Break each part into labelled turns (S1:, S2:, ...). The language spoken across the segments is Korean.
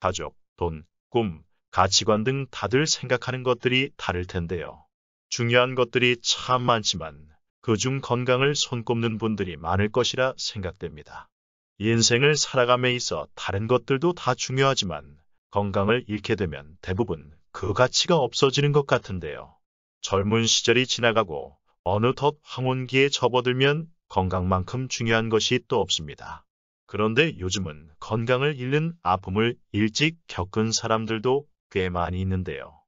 S1: 가족, 돈, 꿈, 가치관 등 다들 생각하는 것들이 다를 텐데요. 중요한 것들이 참 많지만 그 중 건강을 손꼽는 분들이 많을 것이라 생각됩니다. 인생을 살아감에 있어 다른 것들도 다 중요하지만 건강을 잃게 되면 대부분 그 가치가 없어지는 것 같은데요. 젊은 시절이 지나가고 어느덧 황혼기에 접어들면 건강만큼 중요한 것이 또 없습니다. 그런데 요즘은 건강을 잃는 아픔을 일찍 겪은 사람들도 꽤 많이 있는데요.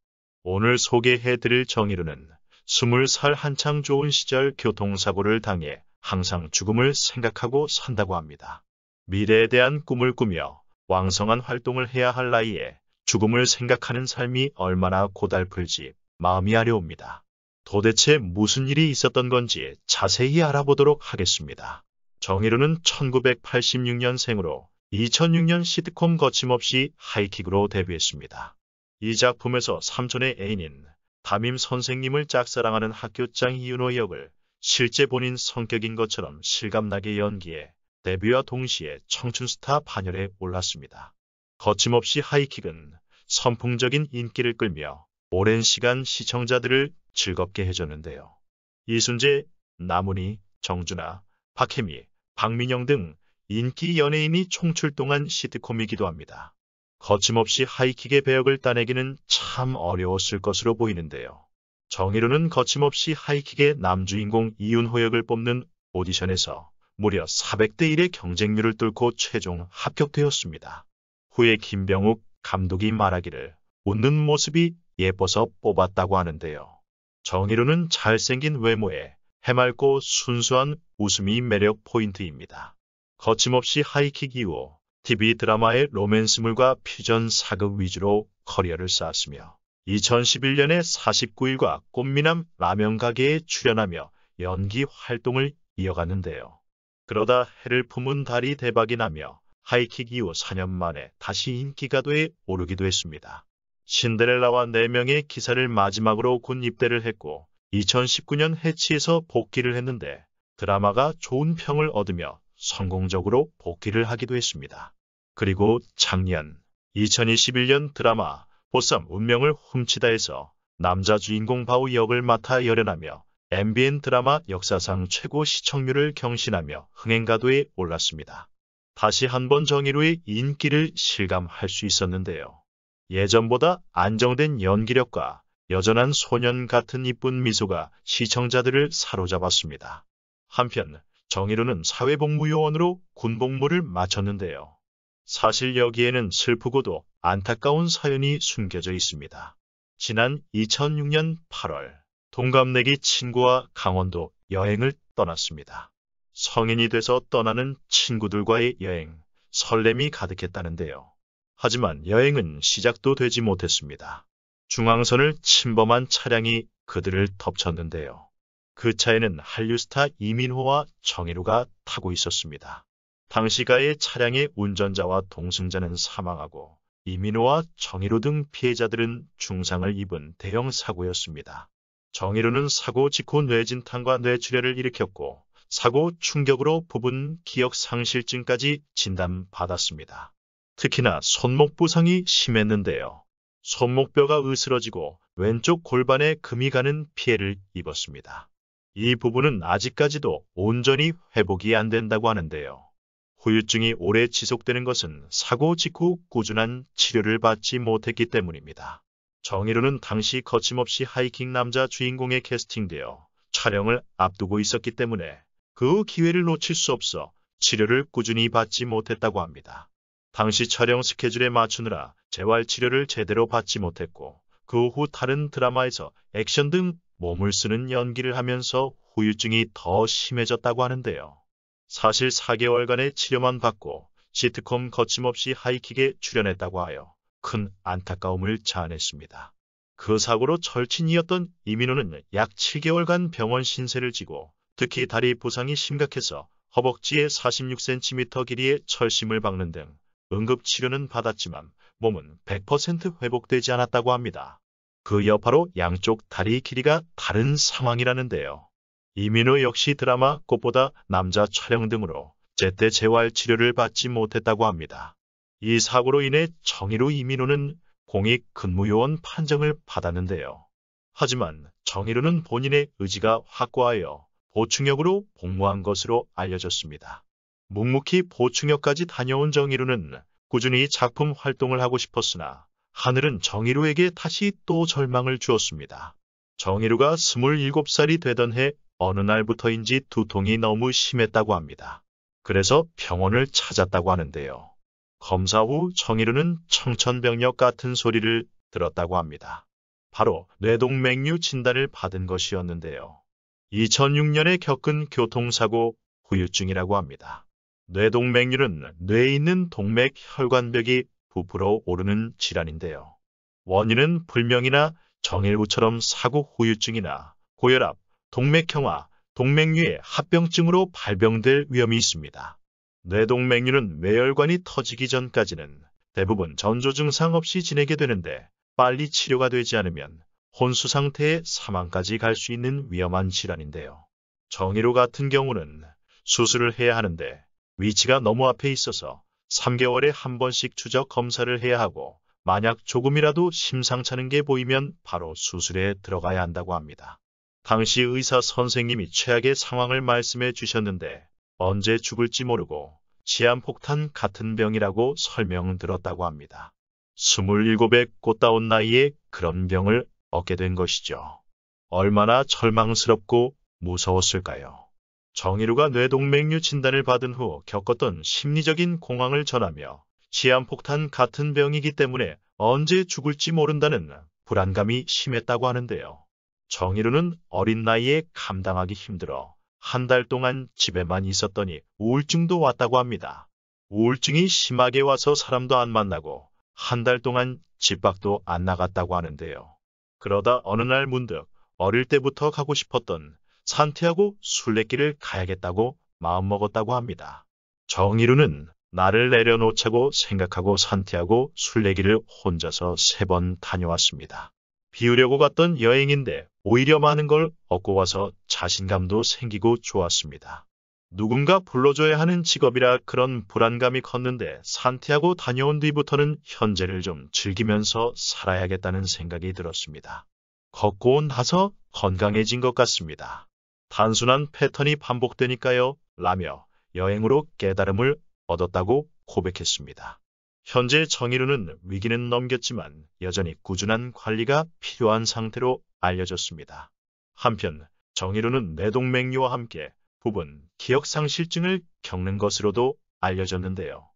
S1: 오늘 소개해드릴 정의로는 20살 한창 좋은 시절 교통사고를 당해 항상 죽음을 생각하고 산다고 합니다. 미래에 대한 꿈을 꾸며 왕성한 활동을 해야 할 나이에 죽음을 생각하는 삶이 얼마나 고달플지 마음이 아려옵니다. 도대체 무슨 일이 있었던 건지 자세히 알아보도록 하겠습니다. 정희루는 1986년생으로 2006년 시트콤 거침없이 하이킥으로 데뷔했습니다. 이 작품에서 삼촌의 애인인 담임 선생님을 짝사랑하는 학교장 이윤호 역을 실제 본인 성격인 것처럼 실감나게 연기해 데뷔와 동시에 청춘 스타 반열에 올랐습니다. 거침없이 하이킥은 선풍적인 인기를 끌며 오랜 시간 시청자들을 즐겁게 해줬는데요. 이순재, 나문희, 정준아 박혜미, 박민영 등 인기 연예인이 총출동한 시트콤이기도 합니다. 거침없이 하이킥의 배역을 따내기는 참 어려웠을 것으로 보이는데요. 정의로는 거침없이 하이킥의 남주인공 이윤호 역을 뽑는 오디션에서 무려 400대 1의 경쟁률을 뚫고 최종 합격되었습니다. 후에 김병욱 감독이 말하기를 웃는 모습이 예뻐서 뽑았다고 하는데요. 정의로는 잘생긴 외모에 해맑고 순수한 웃음이 매력 포인트입니다. 거침없이 하이킥 이후 TV 드라마의 로맨스물과 퓨전 사극 위주로 커리어를 쌓았으며 2011년에 49일과 꽃미남 라면 가게에 출연하며 연기 활동을 이어갔는데요. 그러다 해를 품은 달이 대박이 나며 하이킥 이후 4년 만에 다시 인기가 돼 오르기도 했습니다. 신데렐라와 4명의 기사를 마지막으로 군 입대를 했고 2019년 해치에서 복귀를 했는데 드라마가 좋은 평을 얻으며 성공적으로 복귀를 하기도 했습니다. 그리고 작년 2021년 드라마 보쌈 운명을 훔치다에서 남자 주인공 바우 역을 맡아 열연하며 MBN 드라마 역사상 최고 시청률을 경신하며 흥행가도에 올랐습니다. 다시 한번 정의로의 인기를 실감할 수 있었는데요. 예전보다 안정된 연기력과 여전한 소년 같은 이쁜 미소가 시청자들을 사로잡았습니다. 한편 정의로는 사회복무요원으로 군복무를 마쳤는데요. 사실 여기에는 슬프고도 안타까운 사연이 숨겨져 있습니다. 지난 2006년 8월 동갑내기 친구와 강원도 여행을 떠났습니다. 성인이 돼서 떠나는 친구들과의 여행, 설렘이 가득했다는데요. 하지만 여행은 시작도 되지 못했습니다. 중앙선을 침범한 차량이 그들을 덮쳤는데요. 그 차에는 한류스타 이민호와 정인호가 타고 있었습니다. 당시가의 차량의 운전자와 동승자는 사망하고 이민호와 정일호 등 피해자들은 중상을 입은 대형 사고였습니다. 정일호는 사고 직후 뇌진탕과 뇌출혈을 일으켰고 사고 충격으로 부분 기억 상실증까지 진단받았습니다. 특히나 손목 부상이 심했는데요. 손목뼈가 으스러지고 왼쪽 골반에 금이 가는 피해를 입었습니다. 이 부분은 아직까지도 온전히 회복이 안 된다고 하는데요. 후유증이 오래 지속되는 것은 사고 직후 꾸준한 치료를 받지 못했기 때문입니다. 정의로는 당시 거침없이 하이킹 남자 주인공에 캐스팅되어 촬영을 앞두고 있었기 때문에 그 기회를 놓칠 수 없어 치료를 꾸준히 받지 못했다고 합니다. 당시 촬영 스케줄에 맞추느라 재활치료를 제대로 받지 못했고 그 후 다른 드라마에서 액션 등 몸을 쓰는 연기를 하면서 후유증이 더 심해졌다고 하는데요. 사실 4개월간의 치료만 받고 시트콤 거침없이 하이킥에 출연했다고 하여 큰 안타까움을 자아냈습니다. 그 사고로 절친이었던 이민호는 약 7개월간 병원 신세를 지고 특히 다리 부상이 심각해서 허벅지에 46cm 길이의 철심을 박는 등 응급치료는 받았지만 몸은 100% 회복되지 않았다고 합니다. 그 여파로 양쪽 다리 길이가 다른 상황이라는데요. 이민호 역시 드라마 꽃보다 남자 촬영 등으로 제때 재활 치료를 받지 못했다고 합니다. 이 사고로 인해 정의로 이민호는 공익 근무요원 판정을 받았는데요. 하지만 정의로는 본인의 의지가 확고하여 보충역으로 복무한 것으로 알려졌습니다. 묵묵히 보충역까지 다녀온 정의루는 꾸준히 작품 활동을 하고 싶었으나 하늘은 정의루에게 다시 또 절망을 주었습니다. 정의루가 27살이 되던 해 어느 날부터인지 두통이 너무 심했다고 합니다. 그래서 병원을 찾았다고 하는데요. 검사 후 정의루는 청천벽력 같은 소리를 들었다고 합니다. 바로 뇌동맥류 진단을 받은 것이었는데요. 2006년에 겪은 교통사고 후유증이라고 합니다. 뇌동맥류는 뇌에 있는 동맥 혈관벽이 부풀어 오르는 질환인데요. 원인은 불명이나 정일구처럼 사고 후유증이나 고혈압, 동맥경화, 동맥류의 합병증으로 발병될 위험이 있습니다. 뇌동맥류는 뇌혈관이 터지기 전까지는 대부분 전조 증상 없이 지내게 되는데 빨리 치료가 되지 않으면 혼수 상태의 사망까지 갈 수 있는 위험한 질환인데요. 정의로 같은 경우는 수술을 해야 하는데 위치가 너무 앞에 있어서 3개월에 한 번씩 추적 검사를 해야 하고 만약 조금이라도 심상찮은 게 보이면 바로 수술에 들어가야 한다고 합니다. 당시 의사 선생님이 최악의 상황을 말씀해 주셨는데 언제 죽을지 모르고 치안폭탄 같은 병이라고 설명 들었다고 합니다. 27에 꽃다운 나이에 그런 병을 얻게 된 것이죠. 얼마나 절망스럽고 무서웠을까요? 정의루가 뇌동맥류 진단을 받은 후 겪었던 심리적인 공황을 전하며 시한폭탄 같은 병이기 때문에 언제 죽을지 모른다는 불안감이 심했다고 하는데요. 정의루는 어린 나이에 감당하기 힘들어 한 달 동안 집에만 있었더니 우울증도 왔다고 합니다. 우울증이 심하게 와서 사람도 안 만나고 한 달 동안 집 밖도 안 나갔다고 하는데요. 그러다 어느 날 문득 어릴 때부터 가고 싶었던 산티하고 순례길을 가야겠다고 마음먹었다고 합니다. 정일우는 나를 내려놓자고 생각하고 산티하고 순례길을 혼자서 세 번 다녀왔습니다. 비우려고 갔던 여행인데 오히려 많은 걸 얻고 와서 자신감도 생기고 좋았습니다. 누군가 불러줘야 하는 직업이라 그런 불안감이 컸는데 산티하고 다녀온 뒤부터는 현재를 좀 즐기면서 살아야겠다는 생각이 들었습니다. 걷고 나서 건강해진 것 같습니다. 단순한 패턴이 반복되니까요. 라며 여행으로 깨달음을 얻었다고 고백했습니다. 현재 정의루는 위기는 넘겼지만 여전히 꾸준한 관리가 필요한 상태로 알려졌습니다. 한편 정의루는 내동맥류와 함께 부분 기억상실증을 겪는 것으로도 알려졌는데요.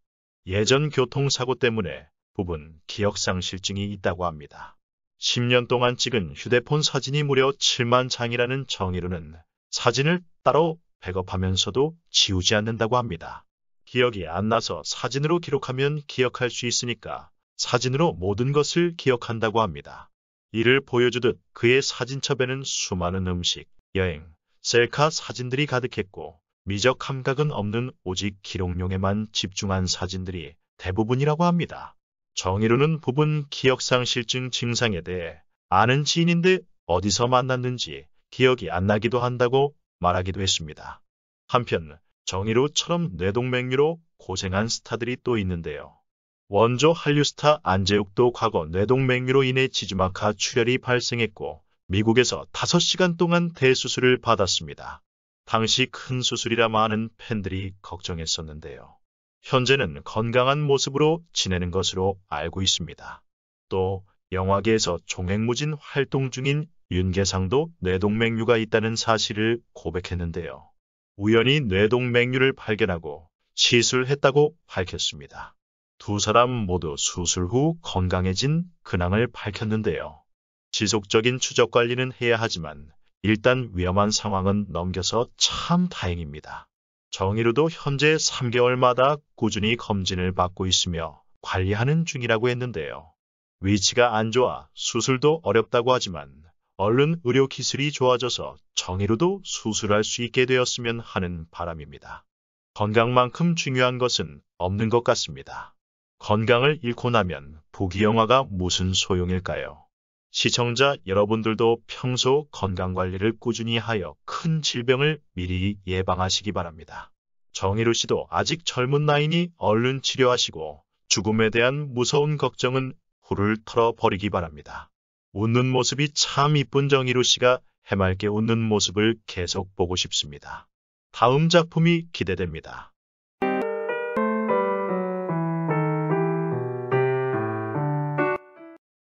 S1: 예전 교통사고 때문에 부분 기억상실증이 있다고 합니다. 10년 동안 찍은 휴대폰 사진이 무려 7만 장이라는 정의로는 사진을 따로 백업하면서도 지우지 않는다고 합니다. 기억이 안 나서 사진으로 기록하면 기억할 수 있으니까 사진으로 모든 것을 기억한다고 합니다. 이를 보여주듯 그의 사진첩에는 수많은 음식, 여행, 셀카 사진들이 가득했고 미적 감각은 없는 오직 기록용에만 집중한 사진들이 대부분이라고 합니다. 정의로는 부분 기억상실증 증상에 대해 아는 지인인데 어디서 만났는지 기억이 안 나기도 한다고 말하기도 했습니다. 한편 정의로처럼 뇌동맥류로 고생한 스타들이 또 있는데요. 원조 한류 스타 안재욱도 과거 뇌동맥류로 인해 지주막하 출혈이 발생했고 미국에서 5시간 동안 대수술을 받았습니다. 당시 큰 수술이라 많은 팬들이 걱정했었는데요. 현재는 건강한 모습으로 지내는 것으로 알고 있습니다. 또 영화계에서 종횡무진 활동 중인 윤계상도 뇌동맥류가 있다는 사실을 고백했는데요. 우연히 뇌동맥류를 발견하고 시술했다고 밝혔습니다. 두 사람 모두 수술 후 건강해진 근황을 밝혔는데요. 지속적인 추적 관리는 해야 하지만 일단 위험한 상황은 넘겨서 참 다행입니다. 정의로도 현재 3개월마다 꾸준히 검진을 받고 있으며 관리하는 중이라고 했는데요. 위치가 안 좋아 수술도 어렵다고 하지만 얼른 의료 기술이 좋아져서 정의로도 수술할 수 있게 되었으면 하는 바람입니다. 건강만큼 중요한 것은 없는 것 같습니다. 건강을 잃고 나면 보기 영화가 무슨 소용일까요? 시청자 여러분들도 평소 건강관리를 꾸준히 하여 큰 질병을 미리 예방하시기 바랍니다. 정의로 씨도 아직 젊은 나이니 얼른 치료하시고 죽음에 대한 무서운 걱정은 후를 털어버리기 바랍니다. 웃는 모습이 참 이쁜 정희루 씨가 해맑게 웃는 모습을 계속 보고 싶습니다. 다음 작품이 기대됩니다.